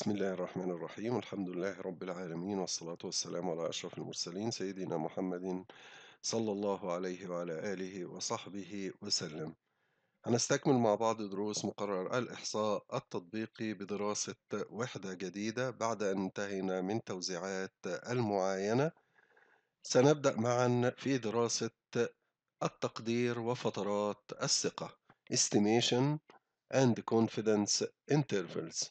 بسم الله الرحمن الرحيم الحمد لله رب العالمين والصلاة والسلام على أشرف المرسلين سيدنا محمد صلى الله عليه وعلى آله وصحبه وسلم هنستكمل مع بعض دروس مقرر الإحصاء التطبيقي بدراسة وحدة جديدة بعد أن انتهينا من توزيعات المعاينة سنبدأ معا في دراسة التقدير وفترات الثقة Estimation and Confidence Intervals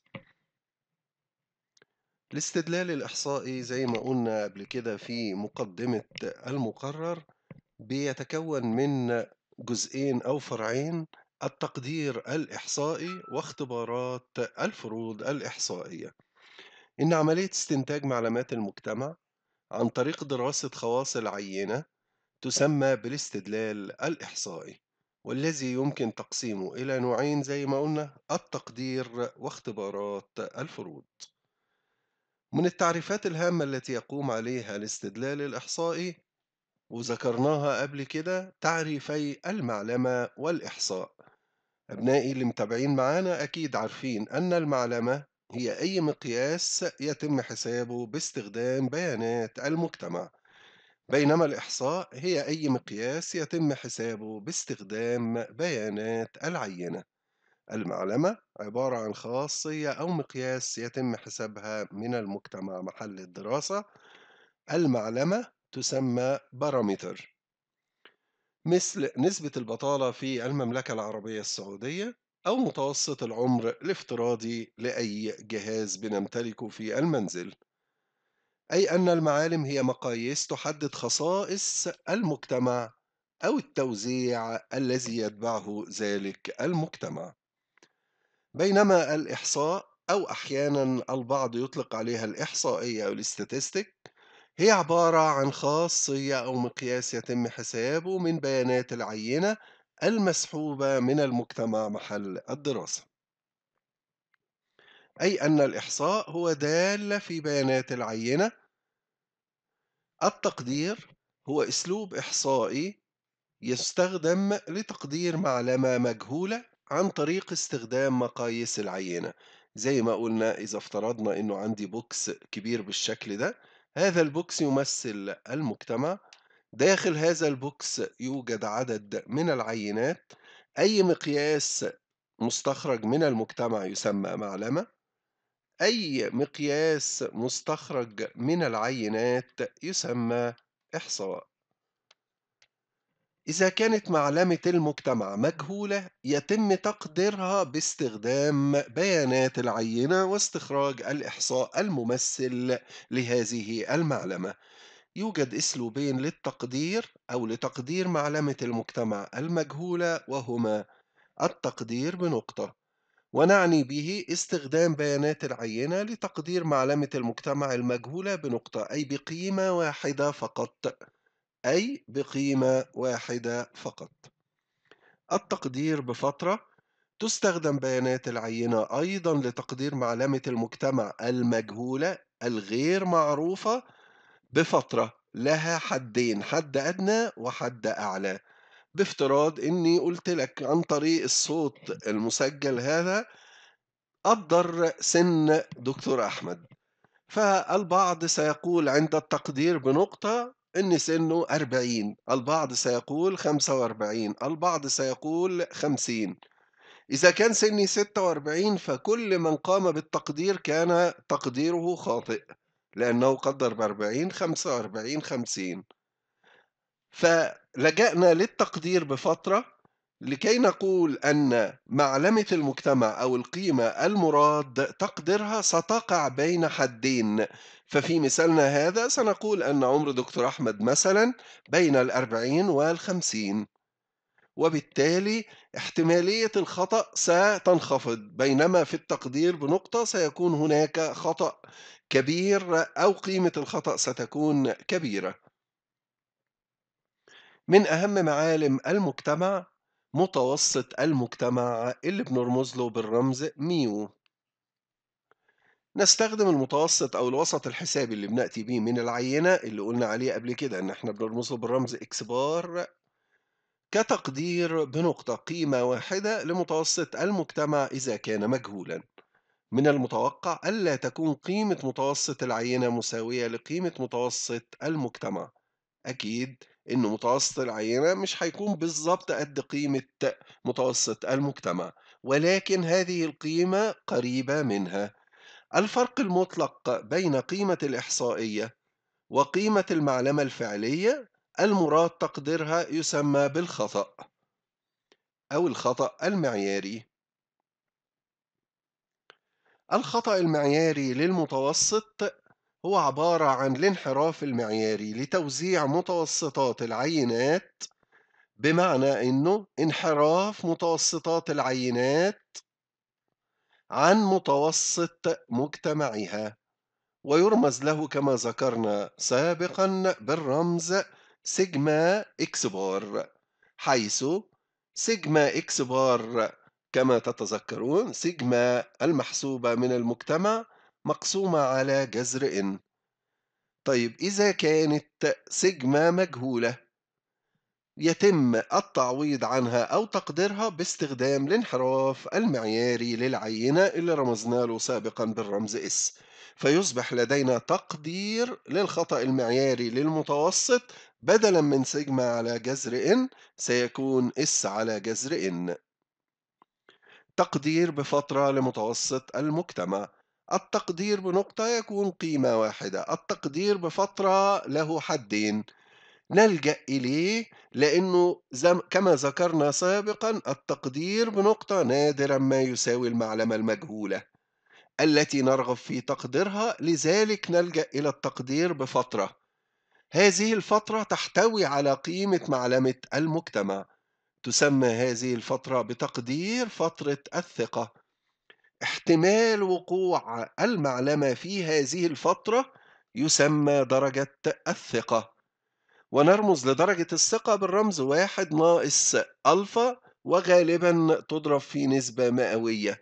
الاستدلال الإحصائي زي ما قلنا قبل كده في مقدمة المقرر بيتكون من جزئين أو فرعين التقدير الإحصائي واختبارات الفروض الإحصائية إن عملية استنتاج معلومات المجتمع عن طريق دراسة خواص العينة تسمى بالاستدلال الإحصائي والذي يمكن تقسيمه إلى نوعين زي ما قلنا التقدير واختبارات الفروض من التعريفات الهامة التي يقوم عليها الاستدلال الإحصائي وذكرناها قبل كده تعريفي المعلمة والإحصاء أبنائي اللي متابعين معانا أكيد عارفين أن المعلمة هي أي مقياس يتم حسابه باستخدام بيانات المجتمع بينما الإحصاء هي أي مقياس يتم حسابه باستخدام بيانات العينة المعلمة عبارة عن خاصية أو مقياس يتم حسابها من المجتمع محل الدراسة المعلمة تسمى بارامتر مثل نسبة البطالة في المملكة العربية السعودية أو متوسط العمر الافتراضي لأي جهاز بنمتلكه في المنزل أي أن المعالم هي مقاييس تحدد خصائص المجتمع أو التوزيع الذي يتبعه ذلك المجتمع بينما الإحصاء أو أحيانا البعض يطلق عليها الإحصائية أو الاستاتستيك هي عبارة عن خاصية أو مقياس يتم حسابه من بيانات العينة المسحوبة من المجتمع محل الدراسة أي أن الإحصاء هو دالة في بيانات العينة التقدير هو أسلوب إحصائي يستخدم لتقدير معلمة مجهولة عن طريق استخدام مقاييس العينة زي ما قلنا إذا افترضنا إنه عندي بوكس كبير بالشكل ده هذا البوكس يمثل المجتمع داخل هذا البوكس يوجد عدد من العينات أي مقياس مستخرج من المجتمع يسمى معلمة أي مقياس مستخرج من العينات يسمى إحصاء إذا كانت معلمة المجتمع مجهولة يتم تقديرها باستخدام بيانات العينة واستخراج الإحصاء الممثل لهذه المعلمة يوجد أسلوبين للتقدير أو لتقدير معلمة المجتمع المجهولة وهما التقدير بنقطة ونعني به استخدام بيانات العينة لتقدير معلمة المجتمع المجهولة بنقطة أي بقيمة واحدة فقط أي بقيمة واحدة فقط. التقدير بفترة تستخدم بيانات العينة أيضا لتقدير معلمة المجتمع المجهولة الغير معروفة بفترة لها حدين حد أدنى وحد أعلى بافتراض إني قلت لك عن طريق الصوت المسجل هذا قدر سن دكتور أحمد فالبعض سيقول عند التقدير بنقطة إن سنه 40 البعض سيقول 45 البعض سيقول 50 إذا كان سني 46 فكل من قام بالتقدير كان تقديره خاطئ لأنه قدر ب 40 45 50 فلجأنا للتقدير بفترة لكي نقول أن معلمة المجتمع أو القيمة المراد تقديرها ستقع بين حدين ففي مثالنا هذا سنقول أن عمر دكتور أحمد مثلا بين الأربعين والخمسين وبالتالي احتمالية الخطأ ستنخفض بينما في التقدير بنقطة سيكون هناك خطأ كبير أو قيمة الخطأ ستكون كبيرة من أهم معالم المجتمع متوسط المجتمع اللي بنرمز له بالرمز ميو نستخدم المتوسط أو الوسط الحسابي اللي بنأتي بيه من العينة اللي قلنا عليه قبل كده إن إحنا بنرمزه بالرمز إكس بار كتقدير بنقطة قيمة واحدة لمتوسط المجتمع إذا كان مجهولا من المتوقع ألا تكون قيمة متوسط العينة مساوية لقيمة متوسط المجتمع أكيد إن متوسط العينة مش هيكون بالظبط قد قيمة متوسط المجتمع ولكن هذه القيمة قريبة منها الفرق المطلق بين قيمة الإحصائية وقيمة المعلمة الفعلية المراد تقديرها يسمى بالخطأ أو الخطأ المعياري الخطأ المعياري للمتوسط هو عبارة عن الانحراف المعياري لتوزيع متوسطات العينات بمعنى أنه انحراف متوسطات العينات عن متوسط مجتمعها ويرمز له كما ذكرنا سابقا بالرمز سيجما إكس بار حيث سيجما إكس بار كما تتذكرون سيجما المحسوبة من المجتمع مقسومة على جذر إن طيب إذا كانت سيجما مجهولة يتم التعويض عنها أو تقديرها باستخدام الانحراف المعياري للعينة اللي رمزنا له سابقا بالرمز S فيصبح لدينا تقدير للخطأ المعياري للمتوسط بدلا من سيجما على جذر N سيكون S على جذر N تقدير بفترة لمتوسط المجتمع التقدير بنقطة يكون قيمة واحدة التقدير بفترة له حدين نلجأ إليه لأنه زم كما ذكرنا سابقا التقدير بنقطة نادرا ما يساوي المعلمة المجهولة التي نرغب في تقديرها لذلك نلجأ إلى التقدير بفترة هذه الفترة تحتوي على قيمة معلمة المجتمع تسمى هذه الفترة بتقدير فترة الثقة احتمال وقوع المعلمة في هذه الفترة يسمى درجة الثقة ونرمز لدرجة الثقة بالرمز واحد ناقص ألفا وغالبا تضرب في نسبة مئوية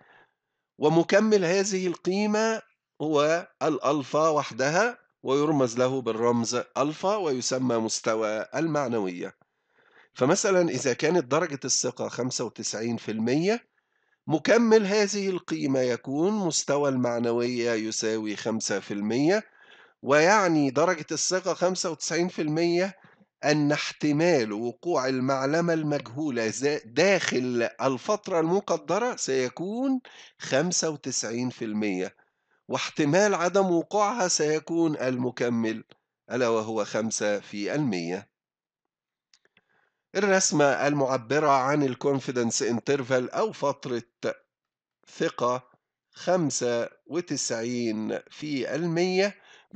ومكمل هذه القيمة هو الألفا وحدها ويرمز له بالرمز ألفا ويسمى مستوى المعنوية فمثلا إذا كانت درجة الثقة 95% مكمل هذه القيمة يكون مستوى المعنوية يساوي 5% ويعني درجة الثقة 95% أن احتمال وقوع المعلمة المجهولة داخل الفترة المقدرة سيكون 95% واحتمال عدم وقوعها سيكون المكمل ألا وهو 5% الرسمة المعبرة عن الكونفيدنس انترفال أو فترة ثقة 95%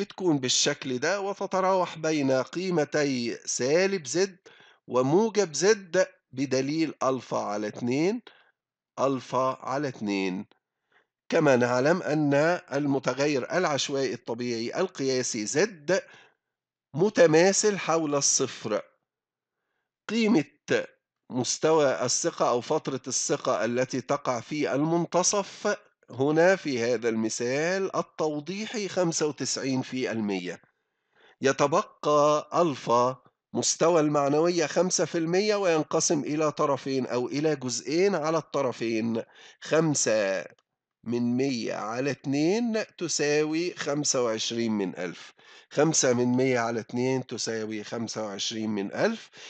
بتكون بالشكل ده وتتراوح بين قيمتي سالب زد وموجب زد بدليل ألفا على 2 ألفا على 2 كما نعلم أن المتغير العشوائي الطبيعي القياسي زد متماثل حول الصفر قيمة مستوى الثقة أو فترة الثقة التي تقع في المنتصف هنا في هذا المثال التوضيحي 95% في المية يتبقى ألفا مستوى المعنوية 5% وينقسم إلى طرفين أو إلى جزئين على الطرفين 5 من 100 على 2 تساوي 25 من 1000 5 من 100 على 2 تساوي 25 من 1000